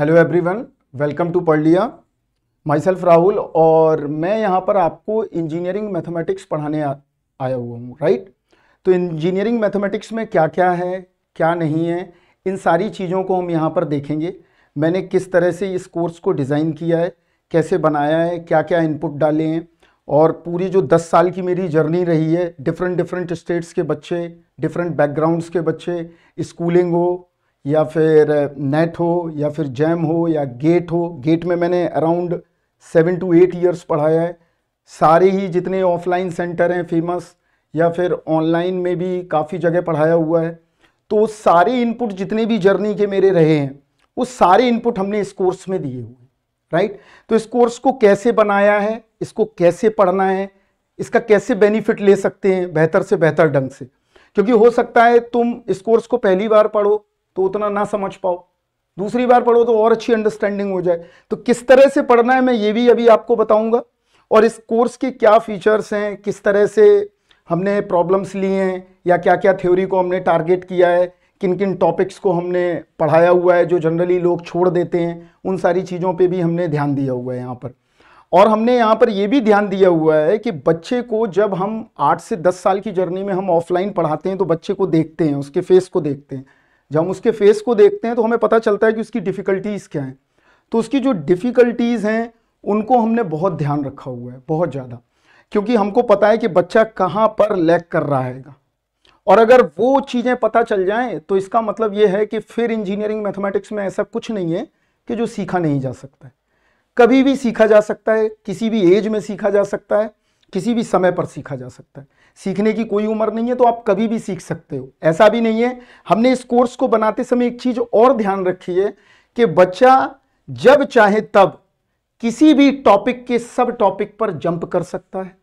Hello everyone welcome to लिया my self Rahul और मैं यहाँ पर आपको इंजीनियरिंग मैथमेटिक्स पढ़ाने आ, आया हुआ हूँ राइट तो इंजीनियरिंग मैथमेटिक्स में क्या क्या है क्या नहीं है इन सारी चीज़ों को हम यहाँ पर देखेंगे मैंने किस तरह से इस कोर्स को डिज़ाइन किया है कैसे बनाया है क्या क्या इनपुट डाले हैं और पूरी जो दस साल की मेरी जर्नी रही है डिफरेंट डिफरेंट स्टेट्स के बच्चे डिफरेंट बैकग्राउंड्स के बच्चे स्कूलिंग हो या फिर नेट हो या फिर जैम हो या गेट हो गेट में मैंने around seven to eight years पढ़ाया है सारे ही जितने ऑफलाइन सेंटर हैं फेमस या फिर ऑनलाइन में भी काफ़ी जगह पढ़ाया हुआ है तो सारे इनपुट जितने भी जर्नी के मेरे रहे हैं वो सारे इनपुट हमने इस कोर्स में दिए हुए राइट तो इस कोर्स को कैसे बनाया है इसको कैसे पढ़ना है इसका कैसे बेनिफिट ले सकते हैं बेहतर से बेहतर ढंग से क्योंकि हो सकता है तुम इस कोर्स को पहली बार पढ़ो तो उतना ना समझ पाओ दूसरी बार पढ़ो तो और अच्छी अंडरस्टैंडिंग हो जाए तो किस तरह से पढ़ना है मैं ये भी अभी आपको बताऊंगा और इस कोर्स के क्या फीचर्स हैं किस तरह से हमने प्रॉब्लम्स लिए हैं या क्या क्या थ्योरी को हमने टारगेट किया है किन किन टॉपिक्स को हमने पढ़ाया हुआ है जो जनरली लोग छोड़ देते हैं उन सारी चीज़ों पे भी हमने ध्यान दिया हुआ है यहाँ पर और हमने यहाँ पर ये भी ध्यान दिया हुआ है कि बच्चे को जब हम आठ से दस साल की जर्नी में हम ऑफलाइन पढ़ाते हैं तो बच्चे को देखते हैं उसके फेस को देखते हैं जब हम उसके फेस को देखते हैं तो हमें पता चलता है कि उसकी डिफ़िकल्टीज़ क्या हैं तो उसकी जो डिफ़िकल्टीज़ हैं उनको हमने बहुत ध्यान रखा हुआ है बहुत ज़्यादा क्योंकि हमको पता है कि बच्चा कहाँ पर लैक कर रहा है और अगर वो चीज़ें पता चल जाएँ तो इसका मतलब ये है कि फिर इंजीनियरिंग मैथमेटिक्स में ऐसा कुछ नहीं है कि जो सीखा नहीं जा सकता है कभी भी सीखा जा सकता है किसी भी एज में सीखा जा सकता है किसी भी समय पर सीखा जा सकता है सीखने की कोई उम्र नहीं है तो आप कभी भी सीख सकते हो ऐसा भी नहीं है हमने इस कोर्स को बनाते समय एक चीज़ और ध्यान रखी है कि बच्चा जब चाहे तब किसी भी टॉपिक के सब टॉपिक पर जंप कर सकता है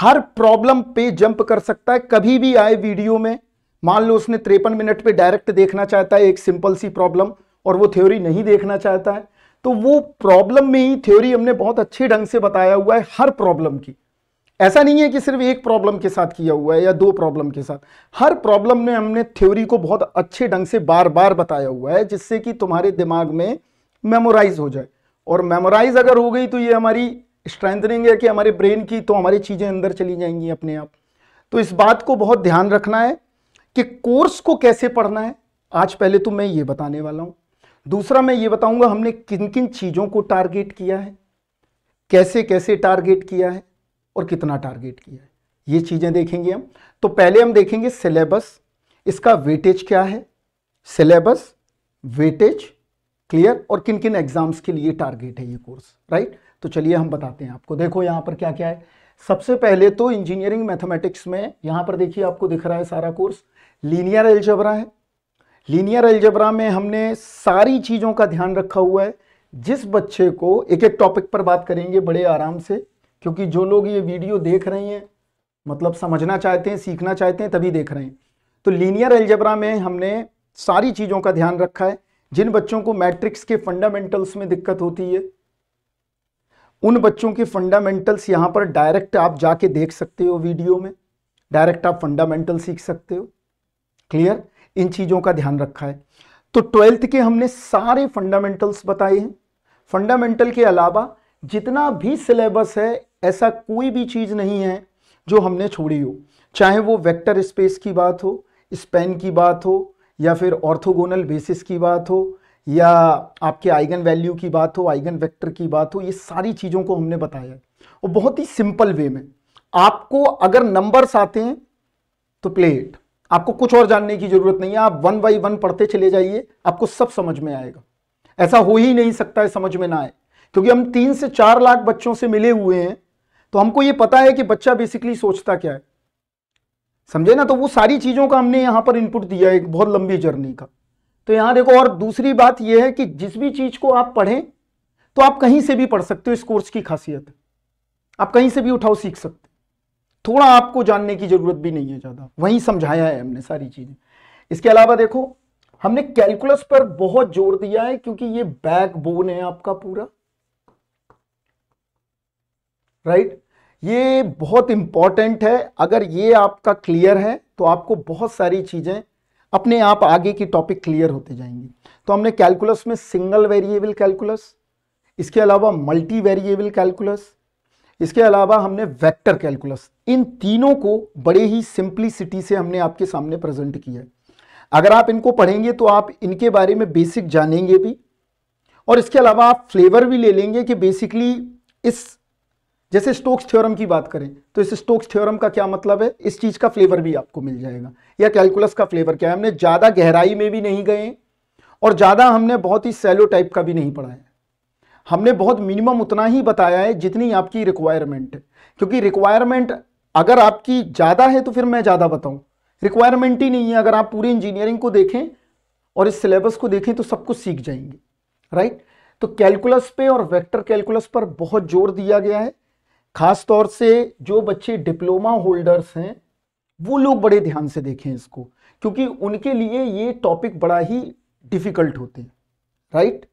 हर प्रॉब्लम पे जंप कर सकता है कभी भी आए वीडियो में मान लो उसने त्रेपन मिनट पे डायरेक्ट देखना चाहता है एक सिंपल सी प्रॉब्लम और वो थ्योरी नहीं देखना चाहता है तो वो प्रॉब्लम में ही थ्योरी हमने बहुत अच्छे ढंग से बताया हुआ है हर प्रॉब्लम की ऐसा नहीं है कि सिर्फ एक प्रॉब्लम के साथ किया हुआ है या दो प्रॉब्लम के साथ हर प्रॉब्लम में हमने थ्योरी को बहुत अच्छे ढंग से बार बार बताया हुआ है जिससे कि तुम्हारे दिमाग में मेमोराइज हो जाए और मेमोराइज अगर हो गई तो ये हमारी स्ट्रेंथनिंग है कि हमारे ब्रेन की तो हमारी चीज़ें अंदर चली जाएंगी अपने आप तो इस बात को बहुत ध्यान रखना है कि कोर्स को कैसे पढ़ना है आज पहले तो मैं ये बताने वाला हूँ दूसरा मैं ये बताऊंगा हमने किन किन चीज़ों को टारगेट किया है कैसे कैसे टारगेट किया है और कितना टारगेट किया है ये चीज़ें देखेंगे हम तो पहले हम देखेंगे सिलेबस इसका वेटेज क्या है सिलेबस वेटेज क्लियर और किन किन एग्जाम्स के लिए टारगेट है ये कोर्स राइट तो चलिए हम बताते हैं आपको देखो यहां पर क्या क्या है सबसे पहले तो इंजीनियरिंग मैथमेटिक्स में यहां पर देखिए आपको दिख रहा है सारा कोर्स लीनियर एल्जबरा है लीनियर एल्जबरा में हमने सारी चीज़ों का ध्यान रखा हुआ है जिस बच्चे को एक एक टॉपिक पर बात करेंगे बड़े आराम से क्योंकि जो लोग ये वीडियो देख रहे हैं मतलब समझना चाहते हैं सीखना चाहते हैं तभी देख रहे हैं तो लीनियर एल्जबरा में हमने सारी चीज़ों का ध्यान रखा है जिन बच्चों को मैट्रिक्स के फंडामेंटल्स में दिक्कत होती है उन बच्चों के फंडामेंटल्स यहाँ पर डायरेक्ट आप जाके देख सकते हो वीडियो में डायरेक्ट आप फंडामेंटल सीख सकते हो क्लियर इन चीज़ों का ध्यान रखा है तो ट्वेल्थ के हमने सारे फंडामेंटल्स बताए हैं फंडामेंटल के अलावा जितना भी सिलेबस है ऐसा कोई भी चीज़ नहीं है जो हमने छोड़ी हो चाहे वो वेक्टर स्पेस की बात हो स्पेन की बात हो या फिर ऑर्थोगोनल बेसिस की बात हो या आपके आइगन वैल्यू की बात हो आइगन वेक्टर की बात हो ये सारी चीज़ों को हमने बताया और बहुत ही सिंपल वे में आपको अगर नंबर्स आते हैं तो प्लेट आपको कुछ और जानने की जरूरत नहीं है आप वन बाई वन पढ़ते चले जाइए आपको सब समझ में आएगा ऐसा हो ही नहीं सकता है समझ में ना आए क्योंकि हम तीन से चार लाख बच्चों से मिले हुए हैं तो हमको ये पता है कि बच्चा बेसिकली सोचता क्या है समझे ना तो वो सारी चीज़ों का हमने यहां पर इनपुट दिया है एक बहुत लंबी जर्नी का तो यहां देखो और दूसरी बात यह है कि जिस भी चीज़ को आप पढ़ें तो आप कहीं से भी पढ़ सकते हो इस कोर्स की खासियत है आप कहीं से भी उठाओ सीख सकते थोड़ा आपको जानने की ज़रूरत भी नहीं है ज़्यादा वहीं समझाया है हमने सारी चीज़ें इसके अलावा देखो हमने कैलकुलस पर बहुत जोर दिया है क्योंकि ये बैक बोन है आपका पूरा राइट right? ये बहुत इंपॉर्टेंट है अगर ये आपका क्लियर है तो आपको बहुत सारी चीज़ें अपने आप आगे की टॉपिक क्लियर होते जाएंगी तो हमने कैलकुलस में सिंगल वेरिएबल कैलकुलस इसके अलावा मल्टी वेरिएबल कैलकुलस इसके अलावा हमने वेक्टर कैलकुलस इन तीनों को बड़े ही सिंप्लिसिटी से हमने आपके सामने प्रेजेंट किया है अगर आप इनको पढ़ेंगे तो आप इनके बारे में बेसिक जानेंगे भी और इसके अलावा आप फ्लेवर भी ले लेंगे कि बेसिकली इस जैसे स्टोक्स थ्योरम की बात करें तो इस स्टोक्स थ्योरम का क्या मतलब है इस चीज़ का फ्लेवर भी आपको मिल जाएगा या कैलकुलस का फ्लेवर क्या है हमने ज़्यादा गहराई में भी नहीं गए और ज़्यादा हमने बहुत ही सैलो टाइप का भी नहीं पढ़ा है हमने बहुत मिनिमम उतना ही बताया है जितनी आपकी रिक्वायरमेंट क्योंकि रिक्वायरमेंट अगर आपकी ज़्यादा है तो फिर मैं ज़्यादा बताऊं रिक्वायरमेंट ही नहीं है अगर आप पूरी इंजीनियरिंग को देखें और इस सिलेबस को देखें तो सब कुछ सीख जाएंगे राइट तो कैलकुलस पे और वेक्टर कैलकुलस पर बहुत जोर दिया गया है खास तौर से जो बच्चे डिप्लोमा होल्डर्स हैं वो लोग बड़े ध्यान से देखें इसको क्योंकि उनके लिए ये टॉपिक बड़ा ही डिफ़िकल्ट होते हैं राइट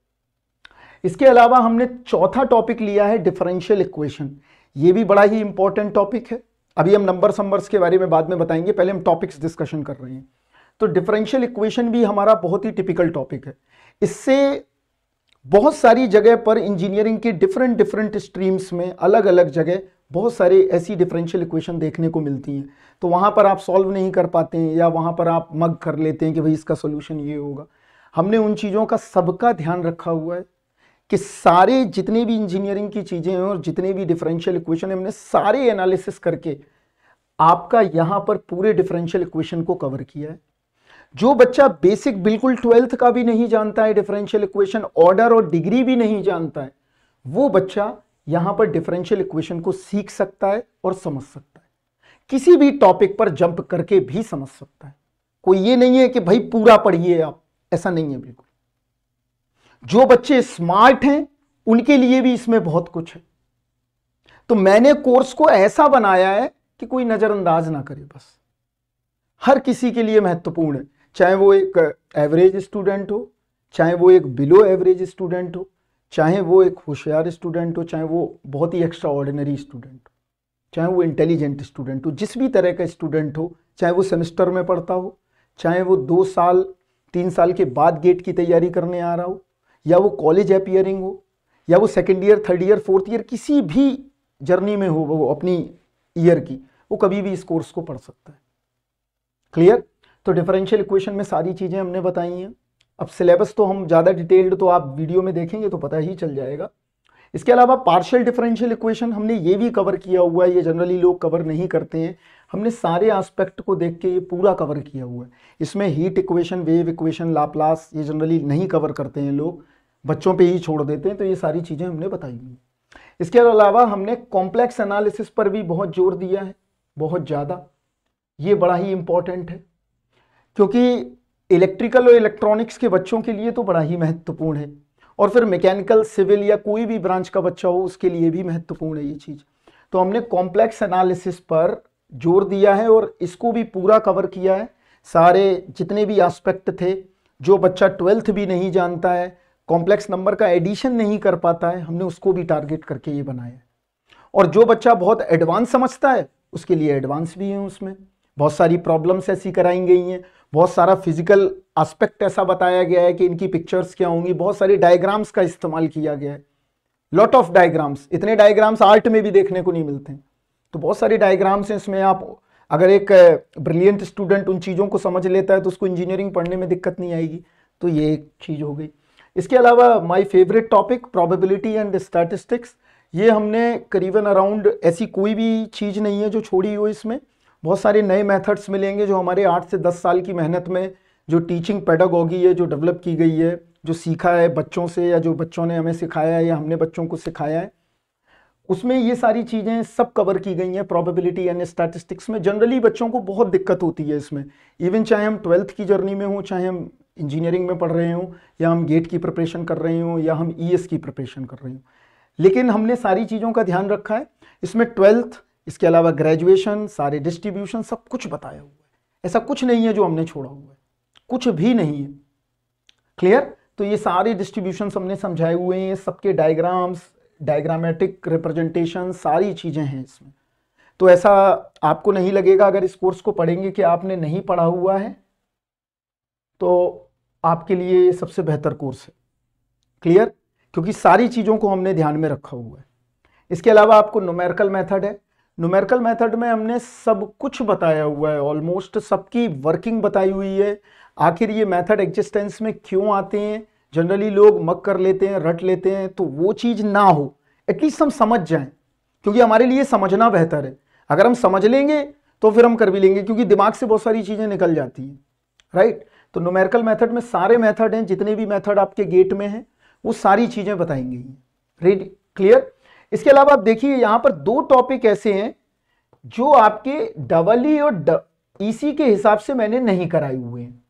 इसके अलावा हमने चौथा टॉपिक लिया है डिफरेंशियल इक्वेशन ये भी बड़ा ही इंपॉर्टेंट टॉपिक है अभी हम नंबर नंबर्स के बारे में बाद में बताएंगे पहले हम टॉपिक्स डिस्कशन कर रहे हैं तो डिफरेंशियल इक्वेशन भी हमारा बहुत ही टिपिकल टॉपिक है इससे बहुत सारी जगह पर इंजीनियरिंग के डिफरेंट डिफरेंट स्ट्रीम्स में अलग अलग जगह बहुत सारे ऐसी डिफरेंशियल इक्वेशन देखने को मिलती हैं तो वहाँ पर आप सॉल्व नहीं कर पाते हैं या वहाँ पर आप मग कर लेते हैं कि भाई इसका सोल्यूशन ये होगा हमने उन चीज़ों का सबका ध्यान रखा हुआ है कि सारे जितने भी इंजीनियरिंग की चीज़ें हैं और जितने भी डिफरेंशियल इक्वेशन हमने सारे एनालिसिस करके आपका यहाँ पर पूरे डिफरेंशियल इक्वेशन को कवर किया है जो बच्चा बेसिक बिल्कुल ट्वेल्थ का भी नहीं जानता है डिफरेंशियल इक्वेशन ऑर्डर और डिग्री भी नहीं जानता है वो बच्चा यहाँ पर डिफरेंशियल इक्वेशन को सीख सकता है और समझ सकता है किसी भी टॉपिक पर जंप करके भी समझ सकता है कोई ये नहीं है कि भाई पूरा पढ़िए आप ऐसा नहीं है बिल्कुल जो बच्चे स्मार्ट हैं उनके लिए भी इसमें बहुत कुछ है तो मैंने कोर्स को ऐसा बनाया है कि कोई नज़रअंदाज ना करे बस हर किसी के लिए महत्वपूर्ण है चाहे वो एक एवरेज स्टूडेंट हो चाहे वो एक बिलो एवरेज स्टूडेंट हो चाहे वो एक होशियार स्टूडेंट हो चाहे वो बहुत ही एक्स्ट्रा ऑर्डिनरी स्टूडेंट हो चाहे वो इंटेलिजेंट स्टूडेंट हो जिस भी तरह का स्टूडेंट हो चाहे वो सेमेस्टर में पढ़ता हो चाहे वो दो साल तीन साल के बाद गेट की तैयारी करने आ रहा हो या वो कॉलेज अपियरिंग हो या वो second year third year fourth year किसी भी जर्नी में हो वो अपनी ईयर की वो कभी भी इस कोर्स को पढ़ सकता है क्लियर तो डिफरेंशियल इक्वेशन में सारी चीज़ें हमने बताई हैं अब सिलेबस तो हम ज़्यादा डिटेल्ड तो आप वीडियो में देखेंगे तो पता ही चल जाएगा इसके अलावा पार्शियल डिफरेंशियल इक्वेशन हमने ये भी कवर किया हुआ है ये जनरली लोग कवर नहीं करते हैं हमने सारे एस्पेक्ट को देख के ये पूरा कवर किया हुआ है इसमें heat equation wave equation Laplace ये जनरली नहीं कवर करते हैं लोग बच्चों पे ही छोड़ देते हैं तो ये सारी चीज़ें हमने बताई हुई इसके अलावा हमने कॉम्प्लेक्स एनालिसिस पर भी बहुत जोर दिया है बहुत ज़्यादा ये बड़ा ही इम्पॉर्टेंट है क्योंकि इलेक्ट्रिकल और इलेक्ट्रॉनिक्स के बच्चों के लिए तो बड़ा ही महत्वपूर्ण है और फिर मैकेनिकल सिविल या कोई भी ब्रांच का बच्चा हो उसके लिए भी महत्वपूर्ण है ये चीज़ तो हमने कॉम्प्लेक्स एनालिसिस पर जोर दिया है और इसको भी पूरा कवर किया है सारे जितने भी एस्पेक्ट थे जो बच्चा ट्वेल्थ भी नहीं जानता है कॉम्प्लेक्स नंबर का एडिशन नहीं कर पाता है हमने उसको भी टारगेट करके ये बनाया है और जो बच्चा बहुत एडवांस समझता है उसके लिए एडवांस भी है उसमें बहुत सारी प्रॉब्लम्स ऐसी कराई गई हैं बहुत सारा फिजिकल एस्पेक्ट ऐसा बताया गया है कि इनकी पिक्चर्स क्या होंगी बहुत सारी डायग्राम्स का इस्तेमाल किया गया है लॉट ऑफ डायग्राम्स इतने डायग्राम्स आर्ट में भी देखने को नहीं मिलते हैं तो बहुत सारे डायग्राम्स हैं इसमें आप अगर एक ब्रिलियंट स्टूडेंट उन चीज़ों को समझ लेता है तो उसको इंजीनियरिंग पढ़ने में दिक्कत नहीं आएगी तो ये एक चीज़ हो गई इसके अलावा my favourite topic probability and statistics ये हमने करीबन अराउंड ऐसी कोई भी चीज़ नहीं है जो छोड़ी हो इसमें बहुत सारे नए मेथड्स मिलेंगे जो हमारे आठ से दस साल की मेहनत में जो टीचिंग पेडागॉगी है जो डेवलप की गई है जो सीखा है बच्चों से या जो बच्चों ने हमें सिखाया है या हमने बच्चों को सिखाया है उसमें ये सारी चीज़ें सब कवर की गई हैं प्रोबेबिलिटी एंड स्टैटिस्टिक्स में जनरली बच्चों को बहुत दिक्कत होती है इसमें इवन चाहे हम ट्वेल्थ की जर्नी में हों चाहे हम इंजीनियरिंग में पढ़ रहे हों या हम गेट की प्रिपरेशन कर रहे हों या हम ई e की प्रिपरेशन कर रहे हों लेकिन हमने सारी चीज़ों का ध्यान रखा है इसमें ट्वेल्थ इसके अलावा ग्रेजुएशन सारे डिस्ट्रीब्यूशन सब कुछ बताया हुआ है ऐसा कुछ नहीं है जो हमने छोड़ा हुआ है कुछ भी नहीं है क्लियर तो ये सारे डिस्ट्रीब्यूशन हमने समझाए हुए हैं सबके डायग्राम्स डायग्रामेटिक रिप्रेजेंटेशन सारी चीज़ें हैं इसमें तो ऐसा आपको नहीं लगेगा अगर इस कोर्स को पढ़ेंगे कि आपने नहीं पढ़ा हुआ है तो आपके लिए सबसे बेहतर कोर्स है क्लियर क्योंकि सारी चीज़ों को हमने ध्यान में रखा हुआ है इसके अलावा आपको नोमेरिकल मेथड है नोमेरिकल मेथड में हमने सब कुछ बताया हुआ है ऑलमोस्ट सबकी वर्किंग बताई हुई है आखिर ये मेथड एग्जिस्टेंस में क्यों आते हैं जनरली लोग मक कर लेते हैं रट लेते हैं तो वो चीज़ ना हो एटलीस्ट हम समझ जाएं क्योंकि हमारे लिए समझना बेहतर है अगर हम समझ लेंगे तो फिर हम कर भी लेंगे क्योंकि दिमाग से बहुत सारी चीज़ें निकल जाती हैं राइट तो नोमेरिकल मेथड में सारे मेथड हैं जितने भी मेथड आपके गेट में हैं वो सारी चीज़ें बताएंगे रेडी क्लियर इसके अलावा आप देखिए यहाँ पर दो टॉपिक ऐसे हैं जो आपके डबल ई e और ईसी e के हिसाब से मैंने नहीं कराए हुए हैं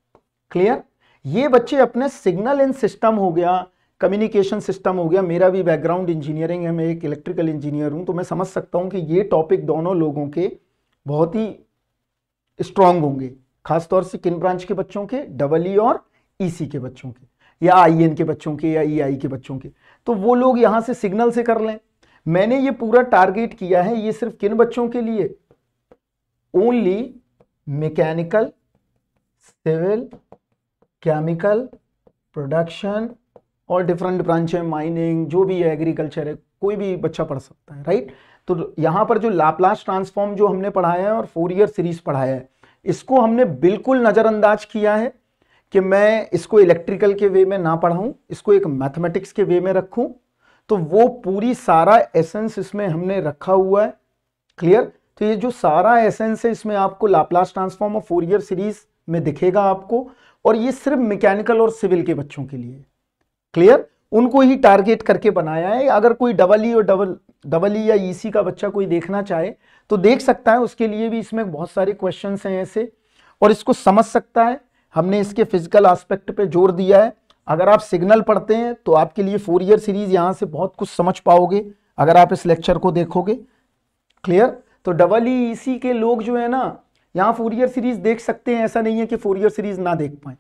क्लियर ये बच्चे अपने सिग्नल इन सिस्टम हो गया कम्युनिकेशन सिस्टम हो गया मेरा भी बैकग्राउंड इंजीनियरिंग है मैं एक इलेक्ट्रिकल इंजीनियर हूं तो मैं समझ सकता हूं कि ये टॉपिक दोनों लोगों के बहुत ही स्ट्रांग होंगे खासतौर से किन ब्रांच के बच्चों के डबल ई e और ई e के बच्चों के या आई के बच्चों के या ई e के बच्चों के तो वो लोग यहाँ से सिग्नल से कर लें मैंने ये पूरा टारगेट किया है ये सिर्फ किन बच्चों के लिए only mechanical civil chemical production और डिफरेंट ब्रांच है माइनिंग जो भी है एग्रीकल्चर है कोई भी बच्चा पढ़ सकता है राइट तो यहाँ पर जो लाप्लास ट्रांसफॉर्म जो हमने पढ़ाया है और फोर ईयर सीरीज पढ़ाया है इसको हमने बिल्कुल नज़रअंदाज किया है कि मैं इसको इलेक्ट्रिकल के वे में ना पढ़ाऊँ इसको एक मैथमेटिक्स के वे में रखूँ तो वो पूरी सारा एसेंस इसमें हमने रखा हुआ है क्लियर तो ये जो सारा एसेंस है इसमें आपको लाप्लास ट्रांसफॉर्म और फोर ईयर सीरीज में दिखेगा आपको और ये सिर्फ मैकेनिकल और सिविल के बच्चों के लिए क्लियर उनको ही टारगेट करके बनाया है अगर कोई डबल ई e और डबल डबल ई या ईसी e का बच्चा कोई देखना चाहे तो देख सकता है उसके लिए भी इसमें बहुत सारे क्वेश्चन हैं ऐसे और इसको समझ सकता है हमने इसके फिजिकल आस्पेक्ट पे जोर दिया है अगर आप सिग्नल पढ़ते हैं तो आपके लिए फोर ईयर सीरीज यहाँ से बहुत कुछ समझ पाओगे अगर आप इस लेक्चर को देखोगे क्लियर तो डबल ई सी के लोग जो है ना यहाँ फोर ईयर सीरीज देख सकते हैं ऐसा नहीं है कि फोर ईयर सीरीज ना देख पाए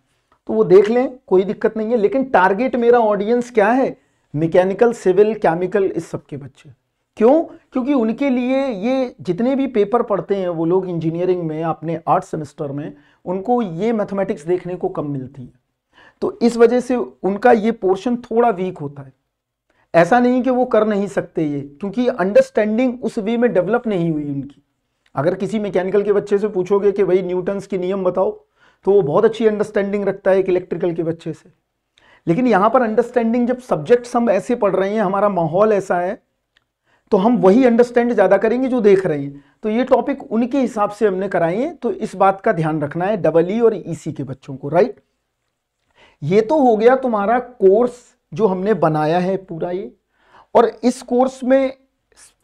तो वो देख लें कोई दिक्कत नहीं है लेकिन टारगेट मेरा ऑडियंस क्या है मैकेनिकल सिविल केमिकल इस सब के बच्चे क्यों क्योंकि उनके लिए ये जितने भी पेपर पढ़ते हैं वो लोग इंजीनियरिंग में अपने आर्ट सेमेस्टर में उनको ये मैथमेटिक्स देखने को कम मिलती है तो इस वजह से उनका ये पोर्शन थोड़ा वीक होता है ऐसा नहीं कि वो कर नहीं सकते ये क्योंकि अंडरस्टैंडिंग उस वे में डेवलप नहीं हुई उनकी अगर किसी मैकेनिकल के बच्चे से पूछोगे कि भाई न्यूटन्स के नियम बताओ तो वो बहुत अच्छी अंडरस्टैंडिंग रखता है एक इलेक्ट्रिकल के बच्चे से लेकिन यहाँ पर अंडरस्टैंडिंग जब सब्जेक्ट्स हम ऐसे पढ़ रहे हैं हमारा माहौल ऐसा है तो हम वही अंडरस्टैंड ज़्यादा करेंगे जो देख रहे हैं तो ये टॉपिक उनके हिसाब से हमने कराए हैं तो इस बात का ध्यान रखना है डबल ई e और ईसी e के बच्चों को राइट ये तो हो गया तुम्हारा कोर्स जो हमने बनाया है पूरा ये और इस कोर्स में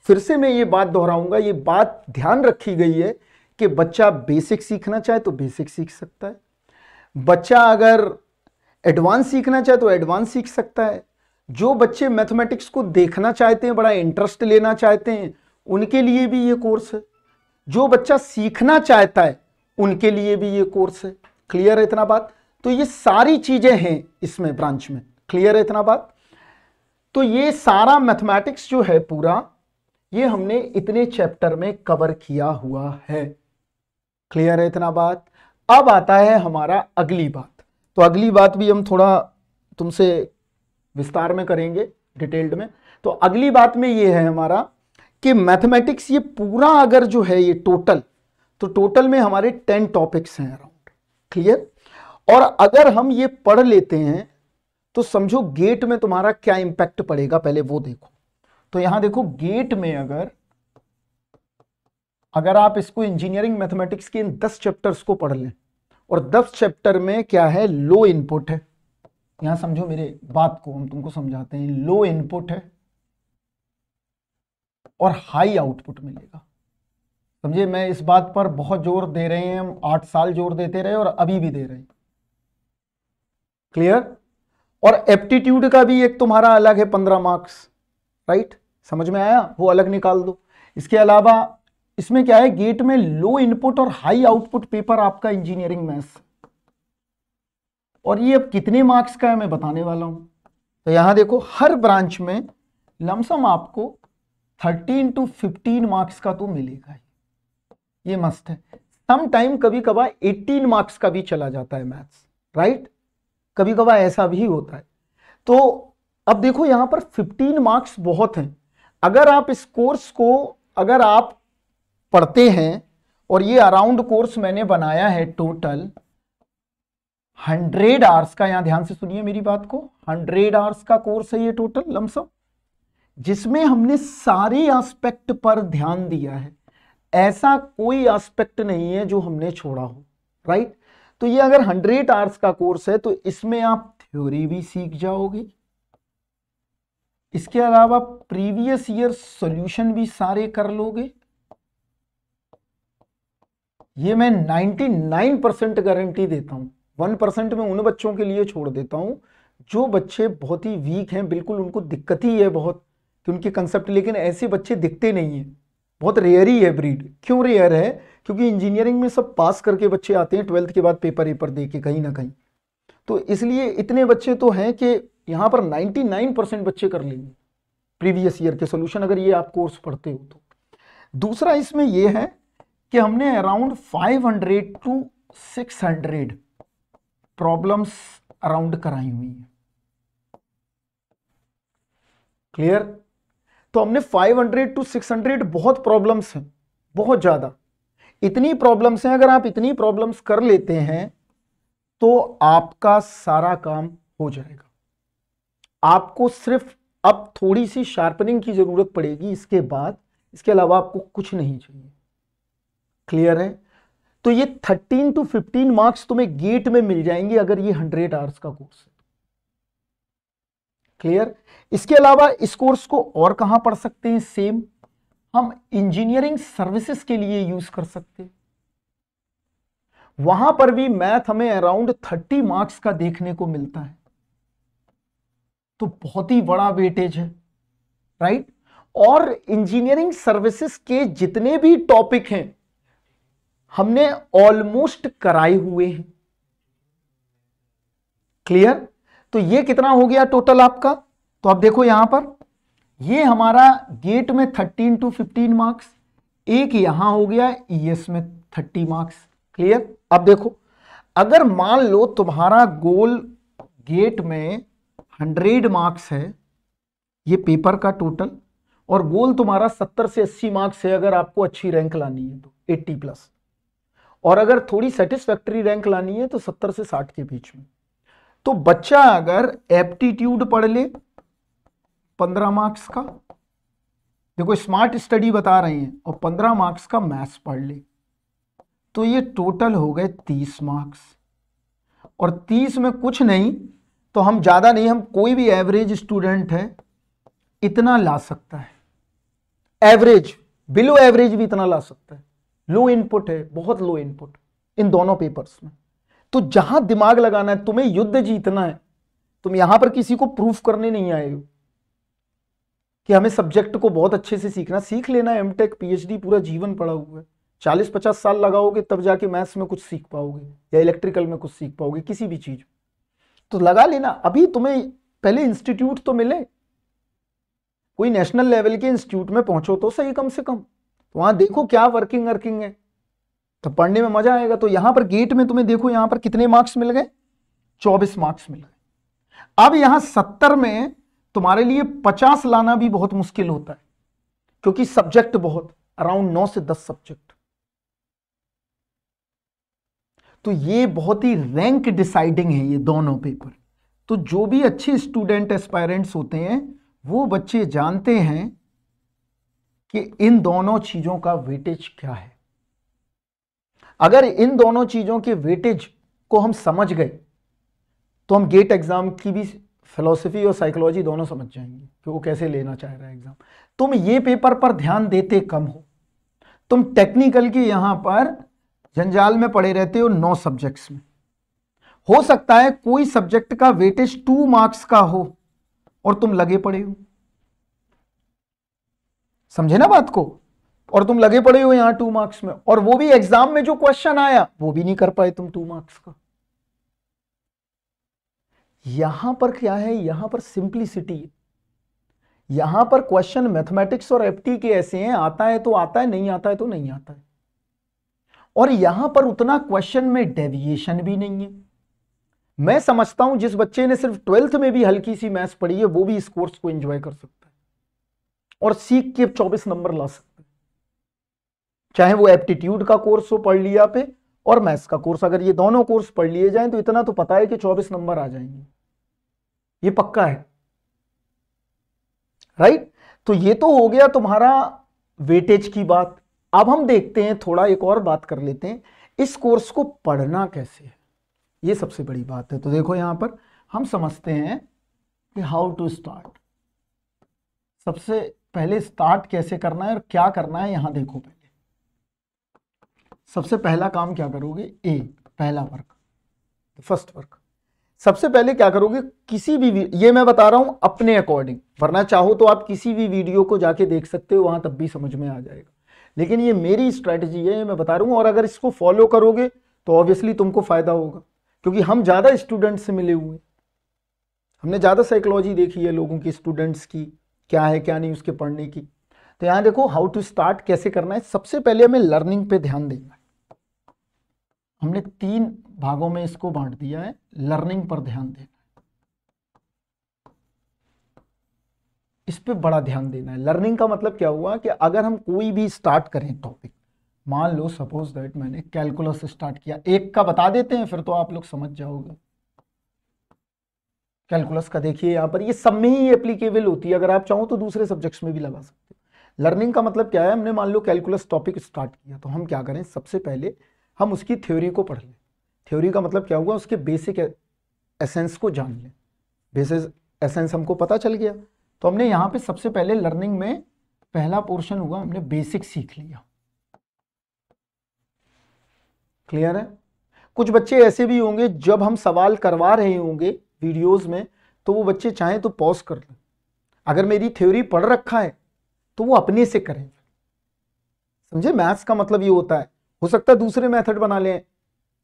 फिर से मैं ये बात दोहराऊंगा ये बात ध्यान रखी गई है कि बच्चा बेसिक सीखना चाहे तो बेसिक सीख सकता है बच्चा अगर एडवांस सीखना चाहे तो एडवांस सीख सकता है जो बच्चे मैथमेटिक्स को देखना चाहते हैं बड़ा इंटरेस्ट लेना चाहते हैं उनके लिए भी ये कोर्स है जो बच्चा सीखना चाहता है उनके लिए भी ये कोर्स है क्लियर है इतना बात तो ये सारी चीज़ें हैं इसमें ब्रांच में क्लियर है इतना बात तो ये सारा मैथमेटिक्स जो है पूरा ये हमने इतने चैप्टर में कवर किया हुआ है क्लियर है इतना बात अब आता है हमारा अगली बात तो अगली बात भी हम थोड़ा तुमसे विस्तार में करेंगे डिटेल्ड में तो अगली बात में ये है हमारा कि मैथमेटिक्स ये पूरा अगर जो है ये टोटल तो टोटल में हमारे टेन टॉपिक्स हैं अराउंड क्लियर और अगर हम ये पढ़ लेते हैं तो समझो गेट में तुम्हारा क्या इंपैक्ट पड़ेगा पहले वो देखो तो यहां देखो गेट में अगर अगर आप इसको इंजीनियरिंग मैथमेटिक्स के इन दस चैप्टर्स को पढ़ लें और दस चैप्टर में क्या है लो इनपुट है यहां समझो मेरे बात को हम तुमको समझाते हैं लो इनपुट है और हाई आउटपुट मिलेगा समझे मैं इस बात पर बहुत जोर दे रहे हैं हम आठ साल जोर देते रहे और अभी भी दे रहे हैं क्लियर और एप्टीट्यूड का भी एक तुम्हारा अलग है पंद्रह मार्क्स राइट समझ में आया वो अलग निकाल दो इसके अलावा इसमें क्या है गेट में लो इनपुट और हाई आउटपुट पेपर आपका इंजीनियरिंग मैथ्स और ये अब कितने मार्क्स का है मैं बताने वाला हूं तो यहां देखो हर ब्रांच में लमसम आपको 13 टू 15 मार्क्स का तो मिलेगा ये मस्त है सम टाइम कभी कभार 18 मार्क्स का भी चला जाता है मैथ्स राइट कभी कभार ऐसा भी होता है तो अब देखो यहां पर 15 मार्क्स बहुत हैं अगर आप इस कोर्स को अगर आप पढ़ते हैं और ये अराउंड कोर्स मैंने बनाया है टोटल हंड्रेड आवर्स का यहां ध्यान से सुनिए मेरी बात को हंड्रेड आवर्स का कोर्स है ये टोटल लमसम जिसमें हमने सारे एस्पेक्ट पर ध्यान दिया है ऐसा कोई एस्पेक्ट नहीं है जो हमने छोड़ा हो राइट तो ये अगर हंड्रेड आवर्स का कोर्स है तो इसमें आप थ्योरी भी सीख जाओगे इसके अलावा प्रीवियस ईयर सॉल्यूशन भी सारे कर लोगे ये मैं 99 परसेंट गारंटी देता हूं वन परसेंट में उन बच्चों के लिए छोड़ देता हूं जो बच्चे बहुत ही वीक हैं बिल्कुल उनको दिक्कत ही है बहुत कि उनके कंसेप्ट लेकिन ऐसे बच्चे दिखते नहीं है बहुत रेयर ही है ब्रीड क्यों रेयर है क्योंकि इंजीनियरिंग में सब पास करके बच्चे आते हैं ट्वेल्थ के बाद पेपर वेपर दे के कहीं ना कहीं तो इसलिए इतने बच्चे तो हैं कि यहां पर 99 परसेंट बच्चे कर लेंगे प्रीवियस ईयर के सोल्यूशन अगर ये आप कोर्स पढ़ते हो तो दूसरा इसमें यह है कि हमने अराउंड 500 टू 600 प्रॉब्लम्स अराउंड कराई हुई है क्लियर तो हमने 500 टू 600 बहुत प्रॉब्लम्स हैं बहुत ज़्यादा इतनी प्रॉब्लम्स हैं अगर आप इतनी प्रॉब्लम्स कर लेते हैं तो आपका सारा काम हो जाएगा आपको सिर्फ अब थोड़ी सी शार्पनिंग की ज़रूरत पड़ेगी इसके बाद इसके अलावा आपको कुछ नहीं चाहिए क्लियर है तो ये 13 टू 15 मार्क्स तुम्हें गेट में मिल जाएंगे अगर ये 100 आवर्स का कोर्स है क्लियर इसके अलावा इस कोर्स को और कहां पढ़ सकते हैं सेम हम इंजीनियरिंग सर्विसेज के लिए यूज कर सकते हैं वहां पर भी मैथ हमें अराउंड 30 मार्क्स का देखने को मिलता है तो बहुत ही बड़ा वेटेज है राइट और इंजीनियरिंग सर्विसेज के जितने भी टॉपिक हैं हमने ऑलमोस्ट कराए हुए हैं क्लियर तो ये कितना हो गया टोटल आपका तो आप देखो यहां पर ये हमारा गेट में 13 टू 15 मार्क्स एक यहां हो गया ईएस में 30 मार्क्स क्लियर अब देखो अगर मान लो तुम्हारा गोल गेट में हंड्रेड मार्क्स है ये पेपर का टोटल और गोल तुम्हारा सत्तर से अस्सी मार्क्स है अगर आपको अच्छी रैंक लानी है तो एट्टी प्लस और अगर थोड़ी सेटिस्फैक्ट्री रैंक लानी है तो सत्तर से साठ के बीच में तो बच्चा अगर एप्टीट्यूड पढ़ ले पंद्रह मार्क्स का देखो स्मार्ट स्टडी बता रहे हैं और पंद्रह मार्क्स का मैथ्स पढ़ ले तो ये टोटल हो गए तीस मार्क्स और तीस में कुछ नहीं तो हम ज़्यादा नहीं हम कोई भी एवरेज स्टूडेंट है इतना ला सकता है एवरेज बिलो एवरेज भी इतना ला सकता है लो इनपुट है बहुत लो इनपुट इन दोनों पेपर्स में तो जहां दिमाग लगाना है तुम्हें युद्ध जीतना है तुम यहां पर किसी को प्रूफ करने नहीं आए हो कि हमें सब्जेक्ट को बहुत अच्छे से सीखना सीख लेना एम टेक पीएचडी पूरा जीवन पड़ा हुआ है चालीस पचास साल लगाओगे तब जाके मैथ्स में कुछ सीख पाओगे या इलेक्ट्रिकल में कुछ सीख पाओगे किसी भी चीज़ में तो लगा लेना अभी तुम्हें पहले इंस्टीट्यूट तो मिले कोई नेशनल लेवल के इंस्टीट्यूट में पहुंचो तो सही कम से कम वहां देखो क्या वर्किंग वर्किंग है तो पढ़ने में मजा आएगा तो यहां पर गेट में तुम्हें देखो यहां पर कितने मार्क्स मिल गए चौबीस मार्क्स मिल गए अब यहां सत्तर में तुम्हारे लिए पचास लाना भी बहुत मुश्किल होता है क्योंकि सब्जेक्ट बहुत अराउंड नौ से दस सब्जेक्ट तो ये बहुत ही रैंक डिसाइडिंग है ये दोनों पेपर तो जो भी अच्छे स्टूडेंट एस्पायरेंट्स होते हैं वो बच्चे जानते हैं कि इन दोनों चीज़ों का वेटेज क्या है अगर इन दोनों चीज़ों के वेटेज को हम समझ गए तो हम गेट एग्ज़ाम की भी फिलोसफी और साइकोलॉजी दोनों समझ जाएंगे कि वो कैसे लेना चाह रहा है एग्ज़ाम तुम ये पेपर पर ध्यान देते कम हो तुम टेक्निकल के यहां पर जंजाल में पढ़े रहते हो नौ सब्जेक्ट्स में हो सकता है कोई सब्जेक्ट का वेटेज टू मार्क्स का हो और तुम लगे पड़े हो समझे ना बात को और तुम लगे पड़े हो यहां टू मार्क्स में और वो भी एग्जाम में जो क्वेश्चन आया वो भी नहीं कर पाए तुम टू मार्क्स का यहां पर क्या है यहां पर सिंप्लिसिटी यहां पर क्वेश्चन मैथमेटिक्स और एफटी के ऐसे हैं आता है तो आता है नहीं आता है तो नहीं आता है और यहां पर उतना क्वेश्चन में डेविएशन भी नहीं है मैं समझता हूं जिस बच्चे ने सिर्फ ट्वेल्थ में भी हल्की सी मैथ्स पढ़ी है वो भी इस कोर्स को एंजॉय कर सकता है और सीख के चौबीस नंबर ला सकता है चाहे वो एप्टीट्यूड का कोर्स हो पढ़ लिया पे और मैथ्स का कोर्स अगर ये दोनों कोर्स पढ़ लिए जाए तो इतना तो पता है कि चौबीस नंबर आ जाएंगे ये पक्का है राइट तो ये तो हो गया तुम्हारा वेटेज की बात अब हम देखते हैं थोड़ा एक और बात कर लेते हैं इस कोर्स को पढ़ना कैसे है ये सबसे बड़ी बात है तो देखो यहां पर हम समझते हैं कि हाउ टू स्टार्ट सबसे पहले स्टार्ट कैसे करना है और क्या करना है यहां देखो पहले सबसे पहला काम क्या करोगे ए पहला वर्क फर्स्ट वर्क सबसे पहले क्या करोगे किसी भी ये मैं बता रहा हूं अपने अकॉर्डिंग वरना चाहो तो आप किसी भी वीडियो को जाके देख सकते हो वहां तब भी समझ में आ जाएगा लेकिन ये मेरी स्ट्रैटेजी है मैं बता रहा हूँ और अगर इसको फॉलो करोगे तो ऑब्वियसली तुमको फ़ायदा होगा क्योंकि हम ज़्यादा स्टूडेंट्स से मिले हुए हमने ज़्यादा साइकोलॉजी देखी है लोगों की स्टूडेंट्स की क्या है क्या नहीं उसके पढ़ने की तो यहाँ देखो हाउ टू स्टार्ट कैसे करना है सबसे पहले हमें लर्निंग पे ध्यान देना है हमने तीन भागों में इसको बांट दिया है लर्निंग पर ध्यान देना इस पर बड़ा ध्यान देना है लर्निंग का मतलब क्या हुआ कि अगर हम कोई भी स्टार्ट करें टॉपिक मान लो सपोज दैट मैंने कैलकुलस स्टार्ट किया एक का बता देते हैं फिर तो आप लोग समझ जाओगे कैलकुलस का देखिए यहाँ पर ये सब में ही एप्लीकेबल होती है अगर आप चाहो तो दूसरे सब्जेक्ट्स में भी लगा सकते हो लर्निंग का मतलब क्या है हमने मान लो कैलकुलस टॉपिक स्टार्ट किया तो हम क्या करें सबसे पहले हम उसकी थ्योरी को पढ़ लें थ्योरी का मतलब क्या हुआ उसके बेसिक एसेंस को जान लें बेसिस एसेंस हमको पता चल गया तो हमने यहां पे सबसे पहले लर्निंग में पहला पोर्शन हुआ हमने बेसिक सीख लिया क्लियर है कुछ बच्चे ऐसे भी होंगे जब हम सवाल करवा रहे होंगे वीडियोस में तो वो बच्चे चाहें तो पॉज कर लें अगर मेरी थ्योरी पढ़ रखा है तो वो अपने से करें समझे मैथ्स का मतलब ये होता है हो सकता है दूसरे मेथड बना लें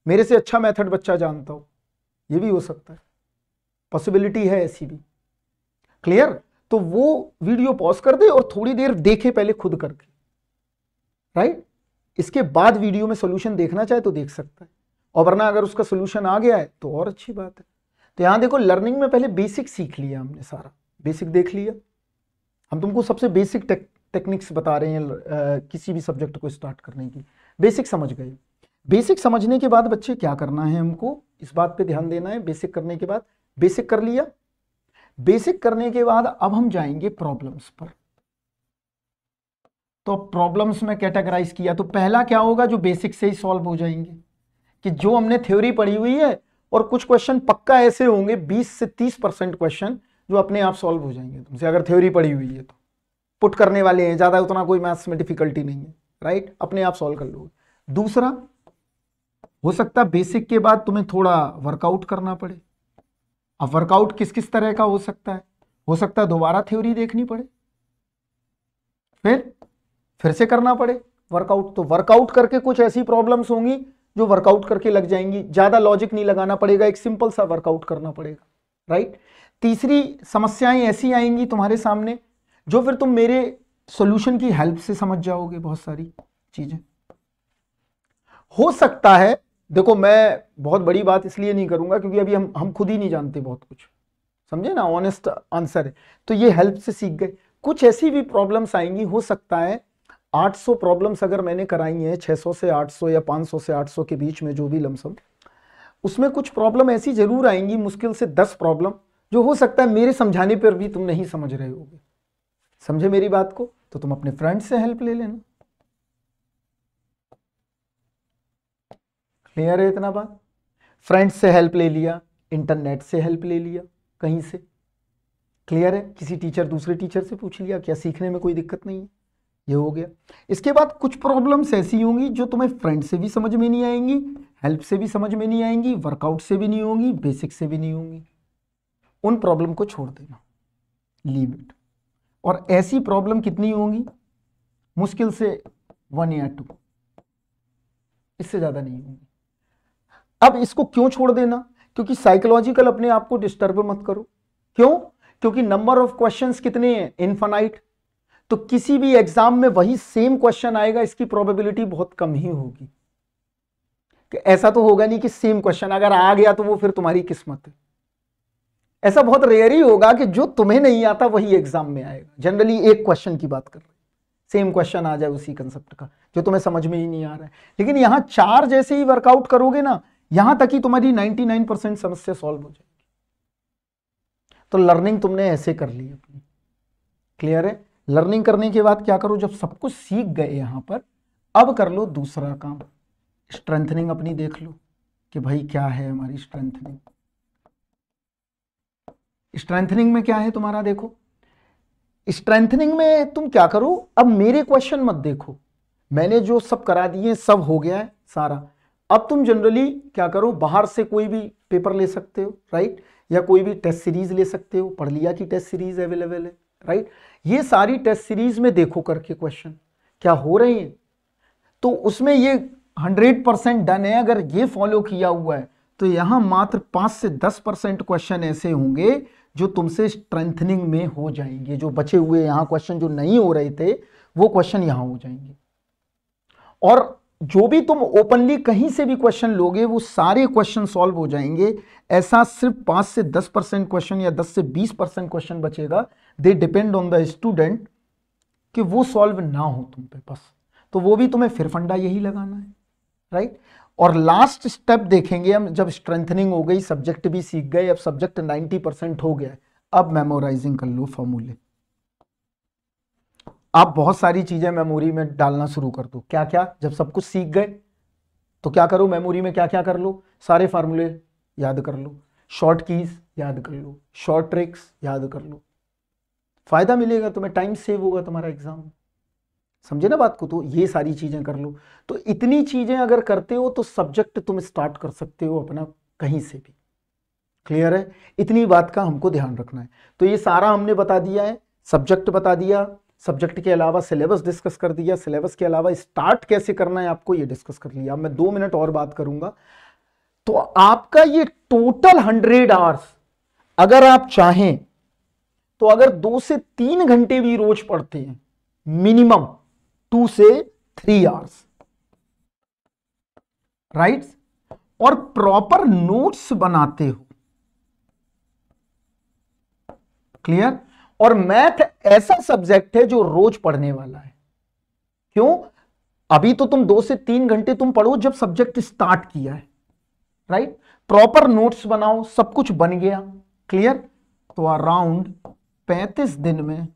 मेरे से अच्छा मेथड बच्चा जानता हो ये भी हो सकता है पॉसिबिलिटी है ऐसी भी क्लियर तो वो वीडियो पॉज कर दे और थोड़ी देर देखे पहले खुद करके राइट इसके बाद वीडियो में सोल्यूशन देखना चाहे तो देख सकता है और वरना अगर उसका सोल्यूशन आ गया है तो और अच्छी बात है तो यहाँ देखो लर्निंग में पहले बेसिक सीख लिया हमने सारा बेसिक देख लिया हम तुमको सबसे बेसिक टेक, टेक्निक्स बता रहे हैं आ, किसी भी सब्जेक्ट को स्टार्ट करने की बेसिक समझ गए बेसिक समझने के बाद बच्चे क्या करना है हमको इस बात पे ध्यान देना है बेसिक करने के बाद बेसिक कर लिया बेसिक करने के बाद अब हम जाएंगे प्रॉब्लम्स पर तो प्रॉब्लम्स में कैटेगराइज किया तो पहला क्या होगा जो बेसिक से ही सॉल्व हो जाएंगे कि जो हमने थ्योरी पढ़ी हुई है और कुछ क्वेश्चन पक्का ऐसे होंगे 20 से 30 परसेंट क्वेश्चन जो अपने आप सॉल्व हो जाएंगे तुमसे अगर थ्योरी पढ़ी हुई है तो पुट करने वाले हैं ज़्यादा उतना कोई मैथ्स में डिफिकल्टी नहीं है राइट अपने आप सॉल्व कर लो दूसरा हो सकता बेसिक के बाद तुम्हें थोड़ा वर्कआउट करना पड़े अब वर्कआउट किस किस तरह का हो सकता है हो सकता है दोबारा थ्योरी देखनी पड़े फिर फिर से करना पड़े वर्कआउट तो वर्कआउट करके कुछ ऐसी प्रॉब्लम्स होंगी जो वर्कआउट करके लग जाएंगी ज्यादा लॉजिक नहीं लगाना पड़ेगा एक सिंपल सा वर्कआउट करना पड़ेगा राइट तीसरी समस्याएं ऐसी आएंगी तुम्हारे सामने जो फिर तुम मेरे सोल्यूशन की हेल्प से समझ जाओगे बहुत सारी चीजें हो सकता है देखो मैं बहुत बड़ी बात इसलिए नहीं करूंगा क्योंकि अभी हम हम खुद ही नहीं जानते बहुत कुछ समझे ना ऑनेस्ट आंसर है तो ये हेल्प से सीख गए कुछ ऐसी भी प्रॉब्लम्स आएंगी हो सकता है 800 प्रॉब्लम्स अगर मैंने कराई हैं 600 से 800 या 500 से 800 के बीच में जो भी लमसम उसमें कुछ प्रॉब्लम ऐसी ज़रूर आएंगी मुश्किल से 10 प्रॉब्लम जो हो सकता है मेरे समझाने पर भी तुम नहीं समझ रहे होगे समझे मेरी बात को तो तुम अपने फ्रेंड से हेल्प ले लेना क्लियर है इतना बात फ्रेंड्स से हेल्प ले लिया इंटरनेट से हेल्प ले लिया कहीं से क्लियर है किसी टीचर दूसरे टीचर से पूछ लिया क्या सीखने में कोई दिक्कत नहीं है ये हो गया इसके बाद कुछ प्रॉब्लम्स ऐसी होंगी जो तुम्हें फ्रेंड से भी समझ में नहीं आएंगी हेल्प से भी समझ में नहीं आएंगी वर्कआउट से भी नहीं होंगी बेसिक से भी नहीं होंगी उन प्रॉब्लम को छोड़ देना लीव इट और ऐसी प्रॉब्लम कितनी होंगी मुश्किल से वन या टू इससे ज़्यादा नहीं होंगी अब इसको क्यों छोड़ देना क्योंकि साइकोलॉजिकल अपने आप को डिस्टर्ब मत करो क्यों क्योंकि नंबर ऑफ क्वेश्चंस कितने हैं इन्फानाइट तो किसी भी एग्जाम में वही सेम क्वेश्चन आएगा इसकी प्रोबेबिलिटी बहुत कम ही होगी कि ऐसा तो होगा नहीं कि सेम क्वेश्चन अगर आ गया तो वो फिर तुम्हारी किस्मत है ऐसा बहुत रेयर ही होगा कि जो तुम्हें नहीं आता वही एग्जाम में आएगा जनरली एक क्वेश्चन की बात कर रहे सेम क्वेश्चन आ जाए उसी कंसेप्ट का जो तुम्हें समझ में ही नहीं आ रहा है लेकिन यहां चार जैसे ही वर्कआउट करोगे ना यहां तक कि तुम्हारी 99 परसेंट समस्या सॉल्व हो जाएगी तो लर्निंग तुमने ऐसे कर ली अपनी क्लियर है लर्निंग करने के बाद क्या करो जब सब कुछ सीख गए यहां पर अब कर लो दूसरा काम स्ट्रेंथनिंग अपनी देख लो कि भाई क्या है हमारी स्ट्रेंथनिंग स्ट्रेंथनिंग में क्या है तुम्हारा देखो स्ट्रेंथनिंग में तुम क्या करो अब मेरे क्वेश्चन मत देखो मैंने जो सब करा दिए सब हो गया है सारा अब तुम जनरली क्या करो बाहर से कोई भी पेपर ले सकते हो राइट या कोई भी टेस्ट सीरीज ले सकते हो पढ़ लिया की टेस्ट सीरीज अवेलेबल है राइट ये सारी टेस्ट सीरीज में देखो करके क्वेश्चन क्या हो रहे हैं तो उसमें ये हंड्रेड परसेंट डन है अगर ये फॉलो किया हुआ है तो यहां मात्र पांच से दस परसेंट क्वेश्चन ऐसे होंगे जो तुमसे स्ट्रेंथनिंग में हो जाएंगे जो बचे हुए यहां क्वेश्चन जो नहीं हो रहे थे वो क्वेश्चन यहां हो जाएंगे और जो भी तुम ओपनली कहीं से भी क्वेश्चन लोगे वो सारे क्वेश्चन सॉल्व हो जाएंगे ऐसा सिर्फ पांच से दस परसेंट क्वेश्चन या दस से बीस परसेंट क्वेश्चन बचेगा they depend on the student कि वो सॉल्व ना हो तुम पे बस तो वो भी तुम्हें फिर फंडा यही लगाना है राइट और लास्ट स्टेप देखेंगे हम जब स्ट्रेंथनिंग हो गई सब्जेक्ट भी सीख गए अब सब्जेक्ट नाइनटी परसेंट हो गया अब मेमोराइजिंग कर लो फॉर्मूले आप बहुत सारी चीजें मेमोरी में डालना शुरू कर दो क्या क्या जब सब कुछ सीख गए तो क्या करो मेमोरी में क्या क्या कर लो सारे फार्मूले याद कर लो शॉर्ट कीज याद कर लो शॉर्ट ट्रिक्स याद कर लो फायदा मिलेगा तुम्हें टाइम सेव होगा तुम्हारा एग्जाम समझे ना बात को तो ये सारी चीजें कर लो तो इतनी चीजें अगर करते हो तो सब्जेक्ट तुम स्टार्ट कर सकते हो अपना कहीं से भी क्लियर है इतनी बात का हमको ध्यान रखना है तो ये सारा हमने बता दिया है सब्जेक्ट बता दिया सब्जेक्ट के अलावा सिलेबस डिस्कस कर दिया सिलेबस के अलावा स्टार्ट कैसे करना है आपको ये डिस्कस कर लिया मैं दो मिनट और बात करूंगा तो आपका ये टोटल हंड्रेड आवर्स अगर आप चाहें तो अगर दो से तीन घंटे भी रोज पढ़ते हैं मिनिमम टू से थ्री आवर्स राइट और प्रॉपर नोट्स बनाते हो क्लियर और मैथ ऐसा सब्जेक्ट है जो रोज पढ़ने वाला है क्यों अभी तो तुम दो से तीन घंटे तुम पढ़ो जब सब्जेक्ट स्टार्ट किया है राइट प्रॉपर नोट्स बनाओ सब कुछ बन गया क्लियर तो अराउंड पैंतीस दिन में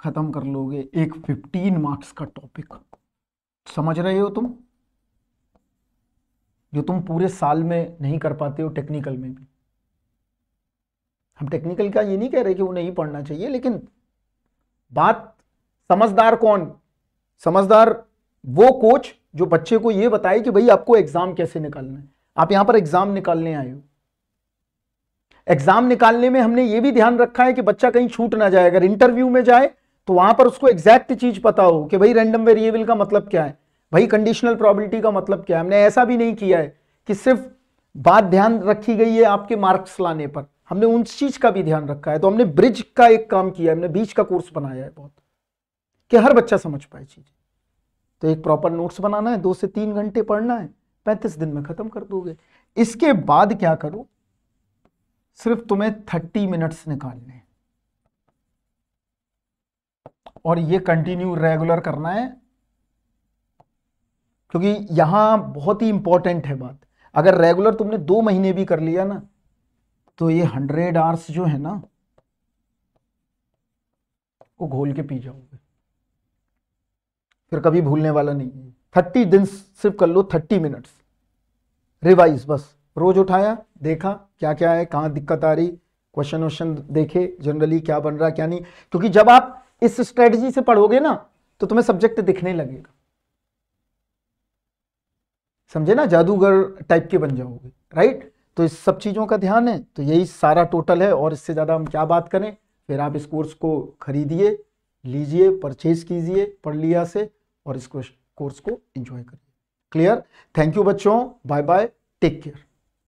खत्म कर लोगे एक फिफ्टीन मार्क्स का टॉपिक समझ रहे हो तुम जो तुम पूरे साल में नहीं कर पाते हो टेक्निकल में भी हम टेक्निकल का ये नहीं कह रहे कि वो नहीं पढ़ना चाहिए लेकिन बात समझदार कौन समझदार वो कोच जो बच्चे को ये बताए कि भाई आपको एग्जाम कैसे निकालना है आप यहां पर एग्जाम निकालने आए हो एग्जाम निकालने में हमने ये भी ध्यान रखा है कि बच्चा कहीं छूट ना जाए अगर इंटरव्यू में जाए तो वहां पर उसको एग्जैक्ट चीज पता हो कि भाई रैंडम वेरिएबल का मतलब क्या है भाई कंडीशनल प्रॉबिलिटी का मतलब क्या है हमने ऐसा भी नहीं किया है कि सिर्फ बात ध्यान रखी गई है आपके मार्क्स लाने पर हमने उन चीज का भी ध्यान रखा है तो हमने ब्रिज का एक काम किया है हमने बीच का कोर्स बनाया है बहुत कि हर बच्चा समझ पाए चीज तो एक प्रॉपर नोट्स बनाना है दो से तीन घंटे पढ़ना है पैंतीस दिन में खत्म कर दोगे इसके बाद क्या करो सिर्फ तुम्हें थर्टी मिनट्स निकालने और ये कंटिन्यू रेगुलर करना है क्योंकि यहां बहुत ही इंपॉर्टेंट है बात अगर रेगुलर तुमने दो महीने भी कर लिया ना तो ये हंड्रेड आर्स जो है ना वो घोल के पी जाओगे फिर कभी भूलने वाला नहीं है थर्टी दिन सिर्फ कर लो थर्टी मिनट्स रिवाइज बस रोज उठाया देखा क्या क्या है कहां दिक्कत आ रही क्वेश्चन वोश्चन देखे जनरली क्या बन रहा क्या नहीं क्योंकि जब आप इस स्ट्रेटजी से पढ़ोगे ना तो तुम्हें सब्जेक्ट दिखने लगेगा समझे ना जादूगर टाइप के बन जाओगे राइट तो इस सब चीज़ों का ध्यान है तो यही सारा टोटल है और इससे ज़्यादा हम क्या बात करें फिर आप इस कोर्स को खरीदिए लीजिए परचेज कीजिए पढ़ लिया से और इस कोर्स को एंजॉय करिए क्लियर थैंक यू बच्चों बाय बाय टेक केयर